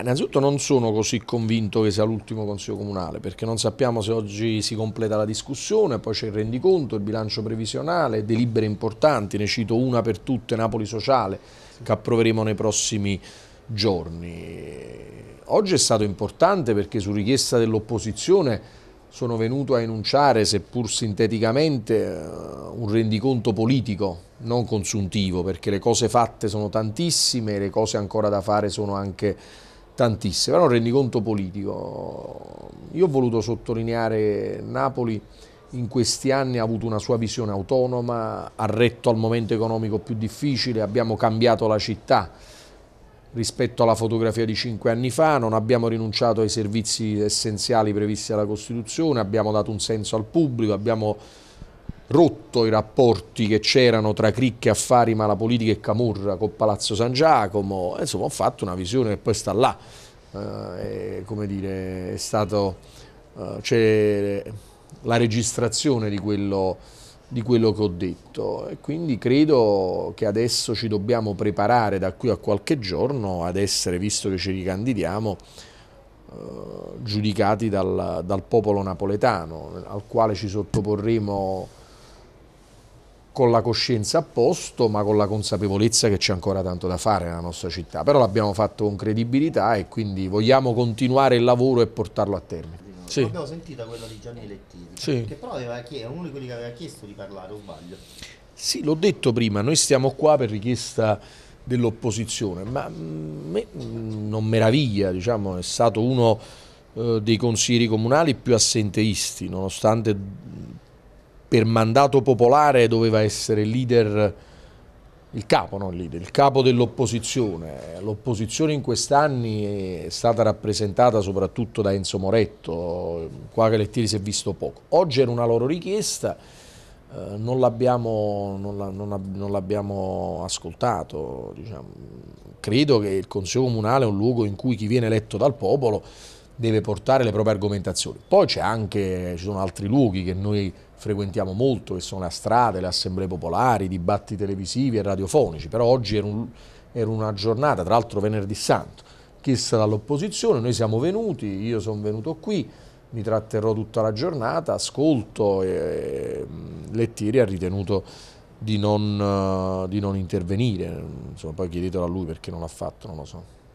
Innanzitutto non sono così convinto che sia l'ultimo Consiglio Comunale, perché non sappiamo se oggi si completa la discussione, poi c'è il rendiconto, il bilancio previsionale, delibere importanti, ne cito una per tutte, Napoli Sociale, che approveremo nei prossimi giorni. Oggi è stato importante perché su richiesta dell'opposizione sono venuto a enunciare, seppur sinteticamente, eh, un rendiconto politico, non consuntivo, perché le cose fatte sono tantissime, e le cose ancora da fare sono anche tantissime, era un rendiconto politico. Io ho voluto sottolineare Napoli in questi anni ha avuto una sua visione autonoma, ha retto al momento economico più difficile, abbiamo cambiato la città rispetto alla fotografia di cinque anni fa, non abbiamo rinunciato ai servizi essenziali previsti dalla Costituzione, abbiamo dato un senso al pubblico, abbiamo rotto i rapporti che c'erano tra cricche, affari, malapolitica e Camurra con Palazzo San Giacomo, insomma ho fatto una visione che poi sta là, eh, come dire, è stato, eh, c'è la registrazione di quello, di quello che ho detto e quindi credo che adesso ci dobbiamo preparare da qui a qualche giorno ad essere, visto che ci ricandidiamo, eh, giudicati dal, dal popolo napoletano al quale ci sottoporremo con la coscienza a posto, ma con la consapevolezza che c'è ancora tanto da fare nella nostra città. Però l'abbiamo fatto con credibilità e quindi vogliamo continuare il lavoro e portarlo a termine. Sì. Abbiamo sentito quella di Gianni Lettini, sì. che però aveva chiesto, uno di quelli che aveva chiesto di parlare, o sbaglio? Sì, l'ho detto prima, noi stiamo qua per richiesta dell'opposizione, ma mm, me, mm, non meraviglia, diciamo, è stato uno eh, dei consiglieri comunali più assenteisti, nonostante per mandato popolare doveva essere leader, il capo, non leader, il capo dell'opposizione. L'opposizione in questi anni è stata rappresentata soprattutto da Enzo Moretto, qua che Lettieri si è visto poco. Oggi era una loro richiesta, eh, non l'abbiamo ascoltato. Diciamo. Credo che il Consiglio Comunale è un luogo in cui chi viene eletto dal popolo deve portare le proprie argomentazioni. Poi c'è anche, ci sono altri luoghi che noi frequentiamo molto, che sono la strada, le assemblee popolari, i dibattiti televisivi e radiofonici, però oggi era, un, era una giornata, tra l'altro venerdì santo, chiesta dall'opposizione, noi siamo venuti, io sono venuto qui, mi tratterrò tutta la giornata, ascolto e Lettieri ha ritenuto di non, eh, di non intervenire, Insomma, poi chiedetelo a lui perché non l'ha fatto, non lo so.